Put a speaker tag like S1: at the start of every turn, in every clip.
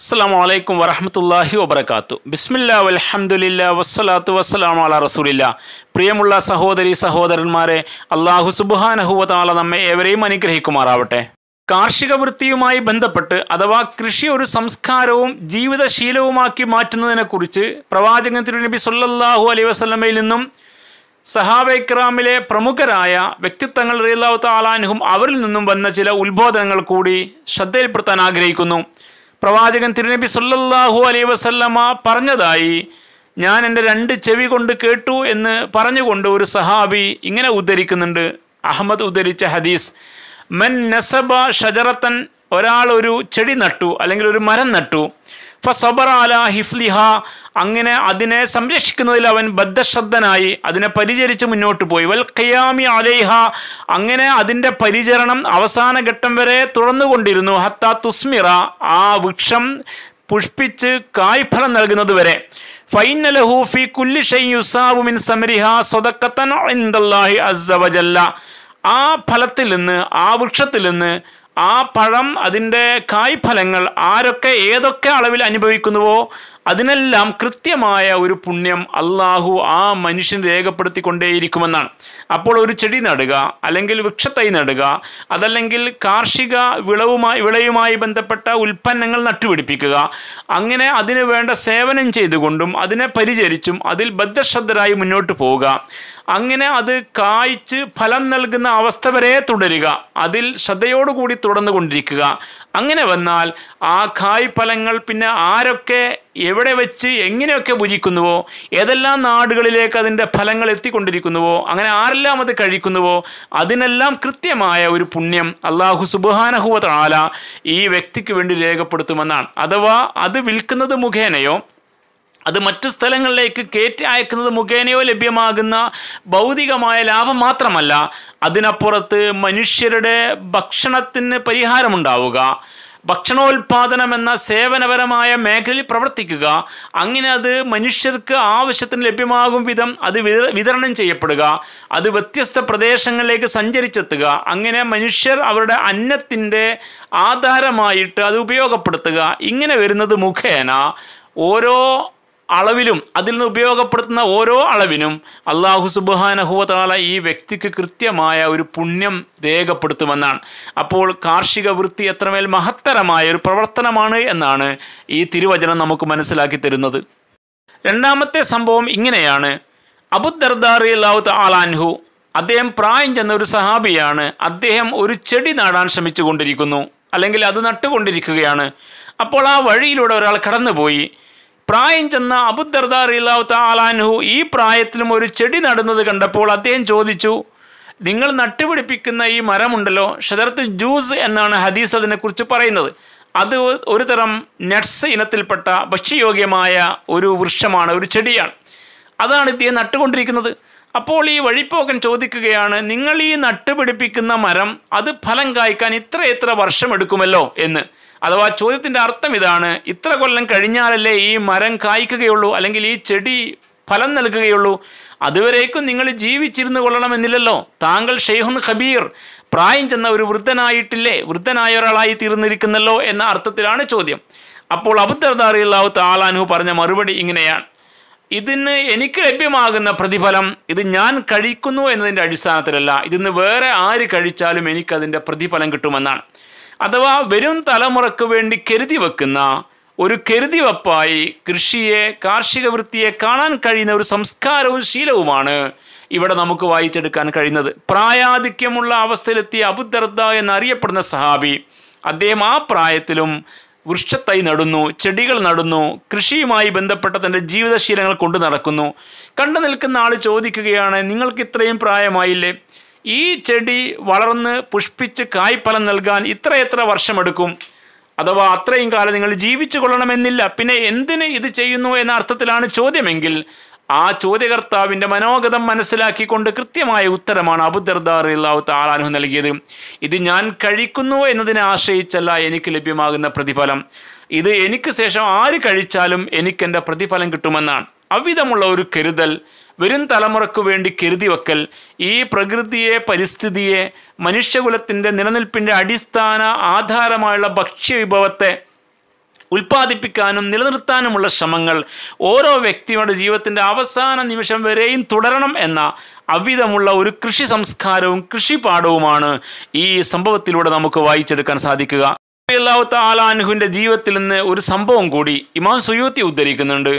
S1: അസ്സാം വലൈക്കും വറഹമത്തല്ലാഹി വബർക്കാത്തു ബിസ്മില്ല അലഹമുല്ല വസ്സലാത്തു വസ്സലാം അല റസൂലില്ല പ്രിയമുള്ള സഹോദരി സഹോദരന്മാരെ അള്ളാഹു സുബുഹാനഹുവതാല നമ്മെ ഏവരെയും അനുഗ്രഹിക്കുമാറാവട്ടെ കാർഷിക വൃത്തിയുമായി ബന്ധപ്പെട്ട് അഥവാ കൃഷി ഒരു സംസ്കാരവും ജീവിതശീലവുമാക്കി മാറ്റുന്നതിനെക്കുറിച്ച് പ്രവാചകൻ തിരുനബി സൊല്ലാഹു അലൈ വസ്ലമയിൽ നിന്നും സഹാബൈക്രാമിലെ പ്രമുഖരായ വ്യക്തിത്വങ്ങൾ റിയല്ലാഹു താലാനുഹും അവരിൽ നിന്നും വന്ന ചില ഉത്ബോധനങ്ങൾ കൂടി ശ്രദ്ധയിൽപ്പെടുത്താൻ ആഗ്രഹിക്കുന്നു പ്രവാചകൻ തിരുനബി സല്ലല്ലാഹു അലൈ വസല്ലമ പറഞ്ഞതായി ഞാൻ എൻ്റെ രണ്ട് ചെവി കൊണ്ട് കേട്ടു എന്ന് പറഞ്ഞുകൊണ്ട് ഒരു സഹാബി ഇങ്ങനെ ഉദ്ധരിക്കുന്നുണ്ട് അഹമ്മദ് ഉദ്ധരിച്ച ഹദീസ് മൻ നസബ ഷജറത്തൻ ഒരാൾ ഒരു ചെടി നട്ടു അല്ലെങ്കിൽ ഒരു മരം നട്ടു ഫസബറാല ഹിഫ്ലിഹ അങ്ങനെ അതിനെ സംരക്ഷിക്കുന്നതിൽ അവൻ ബദ്ധശ്രദ്ധനായി അതിനെ പരിചരിച്ച് മുന്നോട്ട് പോയി വൽ ഖയാമി അലൈഹ അങ്ങനെ അതിൻ്റെ പരിചരണം അവസാന ഘട്ടം വരെ തുറന്നുകൊണ്ടിരുന്നു ഹത്ത തുസ്മിറ ആ വൃക്ഷം പുഷ്പിച്ച് കായ്ഫലം നൽകുന്നത് വരെ ഫൈനൽ ഹൂഫി കുല്ലി ഷൈ യുസാബു മിൻ സമരിഹ സ്വതക്കത്തൻ അസ്സവജല്ല ആ ഫലത്തിൽ നിന്ന് ആ വൃക്ഷത്തിൽ നിന്ന് ആ പഴം അതിൻ്റെ കായ്ഫലങ്ങൾ ആരൊക്കെ ഏതൊക്കെ അളവിൽ അനുഭവിക്കുന്നുവോ അതിനെല്ലാം കൃത്യമായ ഒരു പുണ്യം അള്ളാഹു ആ മനുഷ്യൻ രേഖപ്പെടുത്തിക്കൊണ്ടേയിരിക്കുമെന്നാണ് അപ്പോൾ ഒരു ചെടി നടുക അല്ലെങ്കിൽ വൃക്ഷത്തൈ നടുക അതല്ലെങ്കിൽ കാർഷിക വിളവുമായി വിളയുമായി ബന്ധപ്പെട്ട ഉൽപ്പന്നങ്ങൾ നട്ടുപിടിപ്പിക്കുക അങ്ങനെ അതിനു വേണ്ട സേവനം ചെയ്തുകൊണ്ടും അതിനെ പരിചരിച്ചും അതിൽ ബദ്ധശ്രദ്ധരായി മുന്നോട്ട് പോവുക അങ്ങനെ അത് കായ്ച്ച് ഫലം നൽകുന്ന അവസ്ഥ വരെ തുടരുക അതിൽ ശ്രദ്ധയോടുകൂടി തുടർന്നു കൊണ്ടിരിക്കുക അങ്ങനെ വന്നാൽ ആ കായ് ഫലങ്ങൾ പിന്നെ ആരൊക്കെ എവിടെ വെച്ച് എങ്ങനെയൊക്കെ ഭുജിക്കുന്നുവോ ഏതെല്ലാം നാടുകളിലേക്ക് അതിൻ്റെ ഫലങ്ങൾ എത്തിക്കൊണ്ടിരിക്കുന്നുവോ അങ്ങനെ ആരെല്ലാം അത് കഴിക്കുന്നുവോ അതിനെല്ലാം കൃത്യമായ ഒരു പുണ്യം അള്ളാഹു സുബാനഹുവ താല ഈ വ്യക്തിക്ക് വേണ്ടി രേഖപ്പെടുത്തുമെന്നാണ് അഥവാ അത് വിൽക്കുന്നത് മുഖേനയോ അത് മറ്റു സ്ഥലങ്ങളിലേക്ക് കയറ്റി അയക്കുന്നത് മുഖേനയോ ലഭ്യമാകുന്ന ഭൗതികമായ ലാഭം മാത്രമല്ല അതിനപ്പുറത്ത് മനുഷ്യരുടെ ഭക്ഷണത്തിന് പരിഹാരമുണ്ടാവുക ഭക്ഷണോൽപാദനം എന്ന സേവനപരമായ മേഖലയിൽ പ്രവർത്തിക്കുക അങ്ങനെ അത് മനുഷ്യർക്ക് ആവശ്യത്തിന് ലഭ്യമാകും വിധം അത് വിതരണം ചെയ്യപ്പെടുക അത് വ്യത്യസ്ത പ്രദേശങ്ങളിലേക്ക് സഞ്ചരിച്ചെത്തുക അങ്ങനെ മനുഷ്യർ അവരുടെ അന്നത്തിൻ്റെ ആധാരമായിട്ട് അത് ഉപയോഗപ്പെടുത്തുക ഇങ്ങനെ വരുന്നത് മുഖേന ഓരോ അളവിലും അതിൽ നിന്ന് ഉപയോഗപ്പെടുത്തുന്ന ഓരോ അളവിനും അള്ളാഹു സുബാനഹുവത്താല ഈ വ്യക്തിക്ക് കൃത്യമായ ഒരു പുണ്യം രേഖപ്പെടുത്തുമെന്നാണ് അപ്പോൾ കാർഷിക വൃത്തി എത്രമേൽ മഹത്തരമായ ഒരു പ്രവർത്തനമാണ് എന്നാണ് ഈ തിരുവചനം നമുക്ക് മനസ്സിലാക്കി തരുന്നത് രണ്ടാമത്തെ സംഭവം ഇങ്ങനെയാണ് അബുദർദാറി അള്ളാഹു ആലാൻഹു അദ്ദേഹം പ്രായം ചെന്ന ഒരു സഹാബിയാണ് അദ്ദേഹം ഒരു ചെടി നാടാൻ ശ്രമിച്ചു അല്ലെങ്കിൽ അത് നട്ടുകൊണ്ടിരിക്കുകയാണ് അപ്പോൾ ആ വഴിയിലൂടെ ഒരാൾ കടന്നുപോയി പ്രായം ചെന്ന അബുദർദാർ ഈ പ്രായത്തിലും ഒരു ചെടി നടുന്നത് കണ്ടപ്പോൾ അദ്ദേഹം ചോദിച്ചു നിങ്ങൾ നട്ടുപിടിപ്പിക്കുന്ന ഈ മരമുണ്ടല്ലോ ഷജറത്ത് ജ്യൂസ് എന്നാണ് ഹദീസ് അതിനെക്കുറിച്ച് പറയുന്നത് അത് ഒരു തരം നട്സ് ഇനത്തിൽപ്പെട്ട ഭക്ഷ്യയോഗ്യമായ ഒരു വൃക്ഷമാണ് ഒരു ചെടിയാണ് അതാണ് ഇദ്ദേഹം നട്ടുകൊണ്ടിരിക്കുന്നത് അപ്പോൾ ഈ വഴിപ്പോക്കൻ ചോദിക്കുകയാണ് നിങ്ങൾ ഈ നട്ടുപിടിപ്പിക്കുന്ന മരം അത് ഫലം കായ്ക്കാൻ ഇത്ര എത്ര വർഷമെടുക്കുമല്ലോ എന്ന് അഥവാ ചോദ്യത്തിൻ്റെ അർത്ഥം ഇതാണ് ഇത്ര കൊല്ലം കഴിഞ്ഞാലല്ലേ ഈ മരം കായ്ക്കുകയുള്ളൂ അല്ലെങ്കിൽ ഈ ചെടി ഫലം നൽകുകയുള്ളൂ അതുവരേക്കും നിങ്ങൾ ജീവിച്ചിരുന്നു കൊള്ളണമെന്നില്ലല്ലോ താങ്കൾ ഷെയ്ഹുൻ ഖബീർ പ്രായം ചെന്ന ഒരു വൃദ്ധനായിട്ടില്ലേ വൃദ്ധനായ ഒരാളായി തീർന്നിരിക്കുന്നല്ലോ എന്ന അർത്ഥത്തിലാണ് ചോദ്യം അപ്പോൾ അബുദർദാറിയല്ലാഹു താലാനു പറഞ്ഞ മറുപടി ഇങ്ങനെയാണ് ഇതിന് എനിക്ക് ലഭ്യമാകുന്ന പ്രതിഫലം ഇത് ഞാൻ കഴിക്കുന്നു എന്നതിൻ്റെ അടിസ്ഥാനത്തിലല്ല ഇതിന് വേറെ ആര് കഴിച്ചാലും എനിക്കതിൻ്റെ പ്രതിഫലം കിട്ടുമെന്നാണ് അഥവാ വരും തലമുറക്ക് വേണ്ടി കരുതി വെക്കുന്ന ഒരു കരുതിവപ്പായി കൃഷിയെ കാർഷിക വൃത്തിയെ കാണാൻ കഴിയുന്ന ഒരു സംസ്കാരവും ശീലവുമാണ് ഇവിടെ നമുക്ക് വായിച്ചെടുക്കാൻ കഴിയുന്നത് പ്രായാധിക്യമുള്ള അവസ്ഥയിലെത്തിയ അബുദർദ എന്നറിയപ്പെടുന്ന സഹാബി അദ്ദേഹം ആ പ്രായത്തിലും വൃക്ഷത്തൈ നടുന്നു ചെടികൾ നടുന്നു കൃഷിയുമായി ബന്ധപ്പെട്ട തൻ്റെ ജീവിതശീലങ്ങൾ കൊണ്ടു നടക്കുന്നു കണ്ടു നിൽക്കുന്ന ആൾ ചോദിക്കുകയാണ് നിങ്ങൾക്ക് ഇത്രയും പ്രായമായില്ലേ ഈ ചെടി വളർന്ന് പുഷ്പിച്ച് കായ്ഫലം നൽകാൻ എത്ര വർഷമെടുക്കും അഥവാ അത്രയും കാലം നിങ്ങൾ ജീവിച്ചു കൊള്ളണമെന്നില്ല പിന്നെ എന്തിന് ഇത് ചെയ്യുന്നു എന്ന അർത്ഥത്തിലാണ് ചോദ്യമെങ്കിൽ ആ ചോദ്യകർത്താവിൻ്റെ മനോഗതം മനസ്സിലാക്കിക്കൊണ്ട് കൃത്യമായ ഉത്തരമാണ് അബുദർദാർ അള്ളാഹു താലാനു നൽകിയത് ഇത് ഞാൻ കഴിക്കുന്നു എന്നതിനെ ആശ്രയിച്ചല്ല എനിക്ക് ലഭ്യമാകുന്ന പ്രതിഫലം ഇത് എനിക്ക് ശേഷം ആര് കഴിച്ചാലും എനിക്കെൻ്റെ പ്രതിഫലം കിട്ടുമെന്നാണ് അവിധമുള്ള ഒരു കരുതൽ വരും തലമുറയ്ക്ക് വേണ്ടി കരുതി വെക്കൽ ഈ പ്രകൃതിയെ പരിസ്ഥിതിയെ മനുഷ്യകുലത്തിൻ്റെ നിലനിൽപ്പിൻ്റെ അടിസ്ഥാന ആധാരമായുള്ള ഭക്ഷ്യവിഭവത്തെ ഉൽപ്പാദിപ്പിക്കാനും നിലനിർത്താനുമുള്ള ശ്രമങ്ങൾ ഓരോ വ്യക്തിയുടെ ജീവിതത്തിൻ്റെ അവസാന നിമിഷം വരെയും തുടരണം എന്ന അവിധമുള്ള ഒരു കൃഷി സംസ്കാരവും കൃഷിപാഠവുമാണ് ഈ സംഭവത്തിലൂടെ നമുക്ക് വായിച്ചെടുക്കാൻ സാധിക്കുക അള്ളാഹു താലാൻഹുവിൻ്റെ ജീവിതത്തിൽ നിന്ന് ഒരു സംഭവം കൂടി ഇമാം സുയൂത്തി ഉദ്ധരിക്കുന്നുണ്ട്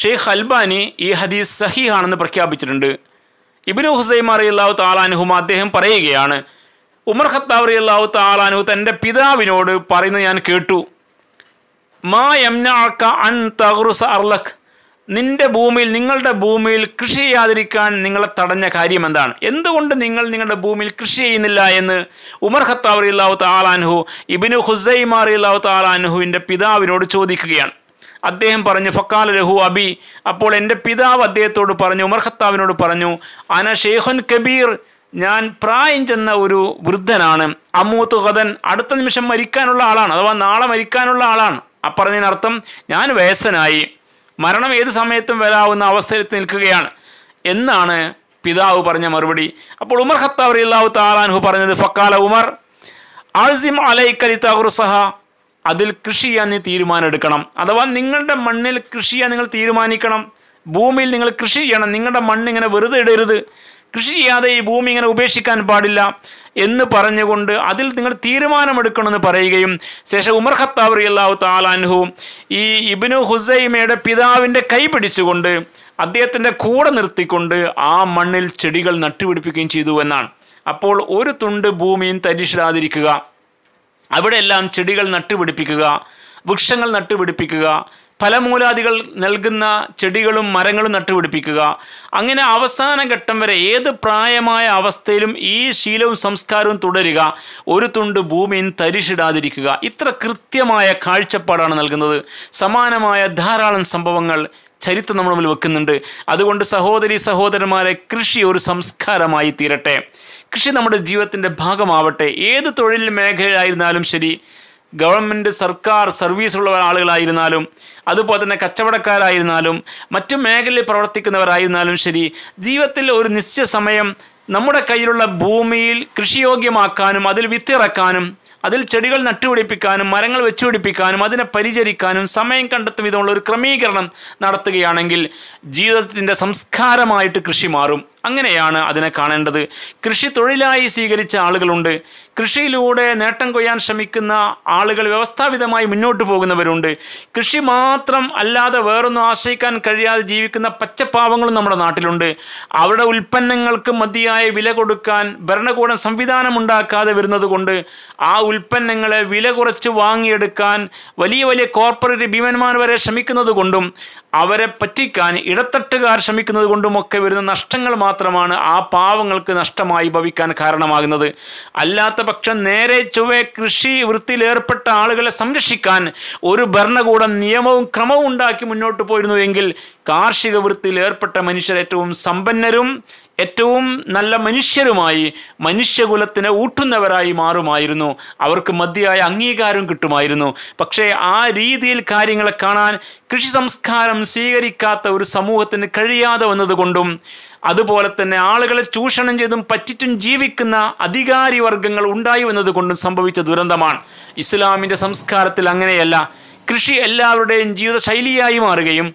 S1: ഷെയ്ഖ് അൽബാനി ഈ ഹദീസ് ആണെന്ന് പ്രഖ്യാപിച്ചിട്ടുണ്ട് ഇബിനു ഹുസൈമ അറിയല്ലാഹു താലാനുഹും അദ്ദേഹം പറയുകയാണ് ഉമർ ഖത്താബ് അറിയല്ലാഹു താലാനുഹു തൻ്റെ പിതാവിനോട് പറയുന്നത് ഞാൻ കേട്ടു മാ യംനാക്ക അൻ തഹ്റുസ അർലഖ് നിന്റെ ഭൂമിയിൽ നിങ്ങളുടെ ഭൂമിയിൽ കൃഷി ചെയ്യാതിരിക്കാൻ നിങ്ങളെ തടഞ്ഞ കാര്യം എന്താണ് എന്തുകൊണ്ട് നിങ്ങൾ നിങ്ങളുടെ ഭൂമിയിൽ കൃഷി ചെയ്യുന്നില്ല എന്ന് ഉമർ ഖത്താബ് അലിയല്ലാഹു താലാൻഹു ഇബിനു ഹുസൈമ അലിയല്ലാഹു താലാൻഹുവിൻ്റെ പിതാവിനോട് ചോദിക്കുകയാണ് അദ്ദേഹം പറഞ്ഞു ഫക്കാൽ രഹു അബി അപ്പോൾ എൻ്റെ പിതാവ് അദ്ദേഹത്തോട് പറഞ്ഞു ഉമർ ഖത്താവിനോട് പറഞ്ഞു അന ഷെയ്ഖുൻ കബീർ ഞാൻ പ്രായം ചെന്ന ഒരു വൃദ്ധനാണ് അമ്മൂത്ത് ഖദൻ അടുത്ത നിമിഷം മരിക്കാനുള്ള ആളാണ് അഥവാ നാളെ മരിക്കാനുള്ള ആളാണ് അപ്പറഞ്ഞതിനർത്ഥം ഞാൻ വയസ്സനായി മരണം ഏത് സമയത്തും വരാവുന്ന അവസ്ഥയിൽ നിൽക്കുകയാണ് എന്നാണ് പിതാവ് പറഞ്ഞ മറുപടി അപ്പോൾ ഉമർ ഖത്താവ് അള്ളാഹു താലാൻഹു പറഞ്ഞത് ഫക്കാല ഉമർ ആസിം തകുർ സഹ അതിൽ കൃഷി ചെയ്യാൻ നീ തീരുമാനമെടുക്കണം അഥവാ നിങ്ങളുടെ മണ്ണിൽ കൃഷി ചെയ്യാൻ നിങ്ങൾ തീരുമാനിക്കണം ഭൂമിയിൽ നിങ്ങൾ കൃഷി ചെയ്യണം നിങ്ങളുടെ മണ്ണ് ഇങ്ങനെ വെറുതെ ഇടരുത് കൃഷി ചെയ്യാതെ ഈ ഭൂമി ഇങ്ങനെ ഉപേക്ഷിക്കാൻ പാടില്ല എന്ന് പറഞ്ഞുകൊണ്ട് അതിൽ നിങ്ങൾ തീരുമാനമെടുക്കണമെന്ന് പറയുകയും ശേഷം ഉമർ ഖത്താബ് റിയല്ലാഹു താലാൻഹു ഈ ഇബിനു ഹുസൈമയുടെ പിതാവിൻ്റെ കൈ പിടിച്ചുകൊണ്ട് അദ്ദേഹത്തിൻ്റെ കൂടെ നിർത്തിക്കൊണ്ട് ആ മണ്ണിൽ ചെടികൾ നട്ടുപിടിപ്പിക്കുകയും ചെയ്തു എന്നാണ് അപ്പോൾ ഒരു തുണ്ട് ഭൂമിയും തരിശിടാതിരിക്കുക അവിടെയെല്ലാം ചെടികൾ നട്ടുപിടിപ്പിക്കുക വൃക്ഷങ്ങൾ നട്ടുപിടിപ്പിക്കുക ഫലമൂലാദികൾ നൽകുന്ന ചെടികളും മരങ്ങളും നട്ടുപിടിപ്പിക്കുക അങ്ങനെ അവസാന ഘട്ടം വരെ ഏത് പ്രായമായ അവസ്ഥയിലും ഈ ശീലവും സംസ്കാരവും തുടരുക ഒരു തുണ്ട് ഭൂമിയിൽ തരിശിടാതിരിക്കുക ഇത്ര കൃത്യമായ കാഴ്ചപ്പാടാണ് നൽകുന്നത് സമാനമായ ധാരാളം സംഭവങ്ങൾ ചരിത്രം നമ്മൾ മുമ്പിൽ വെക്കുന്നുണ്ട് അതുകൊണ്ട് സഹോദരി സഹോദരന്മാരെ കൃഷി ഒരു സംസ്കാരമായി തീരട്ടെ കൃഷി നമ്മുടെ ജീവിതത്തിൻ്റെ ഭാഗമാവട്ടെ ഏത് തൊഴിൽ മേഖലയായിരുന്നാലും ശരി ഗവൺമെൻറ് സർക്കാർ സർവീസുള്ള ആളുകളായിരുന്നാലും അതുപോലെ തന്നെ കച്ചവടക്കാരായിരുന്നാലും മറ്റു മേഖലയിൽ പ്രവർത്തിക്കുന്നവരായിരുന്നാലും ശരി ജീവിതത്തിൽ ഒരു നിശ്ചയ സമയം നമ്മുടെ കയ്യിലുള്ള ഭൂമിയിൽ കൃഷിയോഗ്യമാക്കാനും അതിൽ വിത്തിറക്കാനും അതിൽ ചെടികൾ നട്ടുപിടിപ്പിക്കാനും മരങ്ങൾ വെച്ചുപിടിപ്പിക്കാനും അതിനെ പരിചരിക്കാനും സമയം കണ്ടെത്തും വിധമുള്ള ഒരു ക്രമീകരണം നടത്തുകയാണെങ്കിൽ ജീവിതത്തിൻ്റെ സംസ്കാരമായിട്ട് കൃഷി മാറും അങ്ങനെയാണ് അതിനെ കാണേണ്ടത് കൃഷി തൊഴിലായി സ്വീകരിച്ച ആളുകളുണ്ട് കൃഷിയിലൂടെ നേട്ടം കൊയ്യാൻ ശ്രമിക്കുന്ന ആളുകൾ വ്യവസ്ഥാപിതമായി മുന്നോട്ട് പോകുന്നവരുണ്ട് കൃഷി മാത്രം അല്ലാതെ വേറൊന്നും ആശ്രയിക്കാൻ കഴിയാതെ ജീവിക്കുന്ന പച്ചപ്പാവങ്ങളും നമ്മുടെ നാട്ടിലുണ്ട് അവരുടെ ഉൽപ്പന്നങ്ങൾക്ക് മതിയായ വില കൊടുക്കാൻ ഭരണകൂടം സംവിധാനം വരുന്നത് കൊണ്ട് ആ ഉൽപ്പന്നങ്ങളെ വില കുറച്ച് വാങ്ങിയെടുക്കാൻ വലിയ വലിയ കോർപ്പറേറ്റ് ഭീമന്മാർ വരെ ശ്രമിക്കുന്നത് കൊണ്ടും അവരെ പറ്റിക്കാൻ ഇടത്തട്ടുകാർ ശ്രമിക്കുന്നത് കൊണ്ടുമൊക്കെ വരുന്ന നഷ്ടങ്ങൾ മാത്രമാണ് ആ പാവങ്ങൾക്ക് നഷ്ടമായി ഭവിക്കാൻ കാരണമാകുന്നത് അല്ലാത്ത പക്ഷം നേരെ ചൊവ്വെ കൃഷി വൃത്തിയിലേർപ്പെട്ട ആളുകളെ സംരക്ഷിക്കാൻ ഒരു ഭരണകൂടം നിയമവും ക്രമവും ഉണ്ടാക്കി മുന്നോട്ട് എങ്കിൽ കാർഷിക വൃത്തിയിൽ ഏർപ്പെട്ട മനുഷ്യർ ഏറ്റവും സമ്പന്നരും ഏറ്റവും നല്ല മനുഷ്യരുമായി മനുഷ്യകുലത്തിന് ഊട്ടുന്നവരായി മാറുമായിരുന്നു അവർക്ക് മതിയായ അംഗീകാരം കിട്ടുമായിരുന്നു പക്ഷേ ആ രീതിയിൽ കാര്യങ്ങളെ കാണാൻ കൃഷി സംസ്കാരം സ്വീകരിക്കാത്ത ഒരു സമൂഹത്തിന് കഴിയാതെ വന്നതുകൊണ്ടും അതുപോലെ തന്നെ ആളുകളെ ചൂഷണം ചെയ്തും പറ്റിറ്റും ജീവിക്കുന്ന അധികാരി വർഗങ്ങൾ ഉണ്ടായി വന്നതുകൊണ്ടും സംഭവിച്ച ദുരന്തമാണ് ഇസ്ലാമിൻ്റെ സംസ്കാരത്തിൽ അങ്ങനെയല്ല കൃഷി എല്ലാവരുടെയും ജീവിത ശൈലിയായി മാറുകയും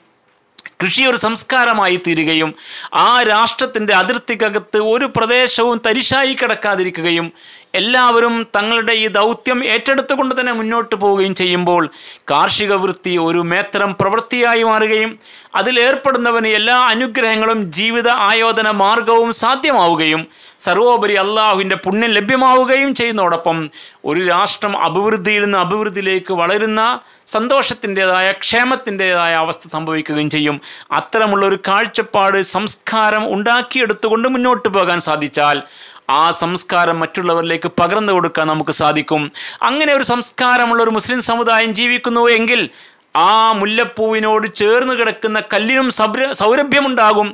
S1: കൃഷി ഒരു സംസ്കാരമായി തീരുകയും ആ രാഷ്ട്രത്തിൻ്റെ അതിർത്തിക്കകത്ത് ഒരു പ്രദേശവും തരിശായി കിടക്കാതിരിക്കുകയും എല്ലാവരും തങ്ങളുടെ ഈ ദൗത്യം ഏറ്റെടുത്തുകൊണ്ട് തന്നെ മുന്നോട്ട് പോവുകയും ചെയ്യുമ്പോൾ കാർഷിക വൃത്തി ഒരു മേത്രം പ്രവൃത്തിയായി മാറുകയും അതിലേർപ്പെടുന്നവന് എല്ലാ അനുഗ്രഹങ്ങളും ജീവിത ആയോധന മാർഗവും സാധ്യമാവുകയും സർവോപരി അള്ളാഹുവിൻ്റെ പുണ്യം ലഭ്യമാവുകയും ചെയ്യുന്നതോടൊപ്പം ഒരു രാഷ്ട്രം അഭിവൃദ്ധിയിൽ നിന്ന് അഭിവൃദ്ധിയിലേക്ക് വളരുന്ന സന്തോഷത്തിൻ്റെതായ ക്ഷേമത്തിൻ്റെതായ അവസ്ഥ സംഭവിക്കുകയും ചെയ്യും അത്തരമുള്ളൊരു ഒരു കാഴ്ചപ്പാട് സംസ്കാരം ഉണ്ടാക്കിയെടുത്തുകൊണ്ട് മുന്നോട്ട് പോകാൻ സാധിച്ചാൽ ആ സംസ്കാരം മറ്റുള്ളവരിലേക്ക് പകർന്നു കൊടുക്കാൻ നമുക്ക് സാധിക്കും അങ്ങനെ ഒരു സംസ്കാരമുള്ള ഒരു മുസ്ലിം സമുദായം ജീവിക്കുന്നു എങ്കിൽ ആ മുല്ലപ്പൂവിനോട് ചേർന്ന് കിടക്കുന്ന കല്ലിനും സൗര സൗരഭ്യമുണ്ടാകും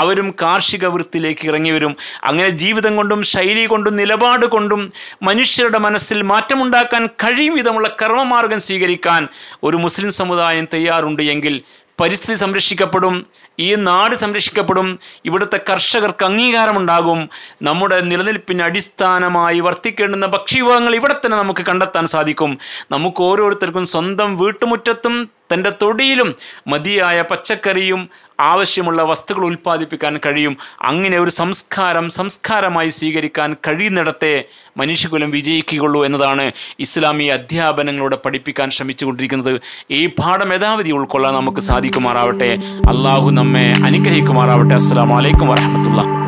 S1: അവരും കാർഷിക വൃത്തിയിലേക്ക് ഇറങ്ങി വരും അങ്ങനെ ജീവിതം കൊണ്ടും ശൈലി കൊണ്ടും നിലപാട് കൊണ്ടും മനുഷ്യരുടെ മനസ്സിൽ മാറ്റമുണ്ടാക്കാൻ കഴിയും വിധമുള്ള കർമ്മമാർഗം സ്വീകരിക്കാൻ ഒരു മുസ്ലിം സമുദായം തയ്യാറുണ്ട് എങ്കിൽ പരിസ്ഥിതി സംരക്ഷിക്കപ്പെടും ഈ നാട് സംരക്ഷിക്കപ്പെടും ഇവിടുത്തെ കർഷകർക്ക് അംഗീകാരമുണ്ടാകും നമ്മുടെ നിലനിൽപ്പിന് അടിസ്ഥാനമായി വർത്തിക്കേണ്ടുന്ന ഭക്ഷ്യവിഭവങ്ങൾ ഇവിടെ തന്നെ നമുക്ക് കണ്ടെത്താൻ സാധിക്കും നമുക്ക് ഓരോരുത്തർക്കും സ്വന്തം വീട്ടുമുറ്റത്തും തൻ്റെ തൊടിയിലും മതിയായ പച്ചക്കറിയും ആവശ്യമുള്ള വസ്തുക്കൾ ഉൽപ്പാദിപ്പിക്കാൻ കഴിയും അങ്ങനെ ഒരു സംസ്കാരം സംസ്കാരമായി സ്വീകരിക്കാൻ കഴിയുന്നിടത്തെ മനുഷ്യകുലം വിജയിക്കുകയുള്ളൂ എന്നതാണ് ഇസ്ലാമിക അധ്യാപനങ്ങളോട് പഠിപ്പിക്കാൻ ശ്രമിച്ചുകൊണ്ടിരിക്കുന്നത് ഈ പാഠം യഥാവധി ഉൾക്കൊള്ളാൻ നമുക്ക് സാധിക്കുമാറാവട്ടെ അള്ളാഹു നമ്മെ അനുഗ്രഹിക്കുമാറാവട്ടെ അസ്സാം വലൈക്കും വരഹമത്തുള്ള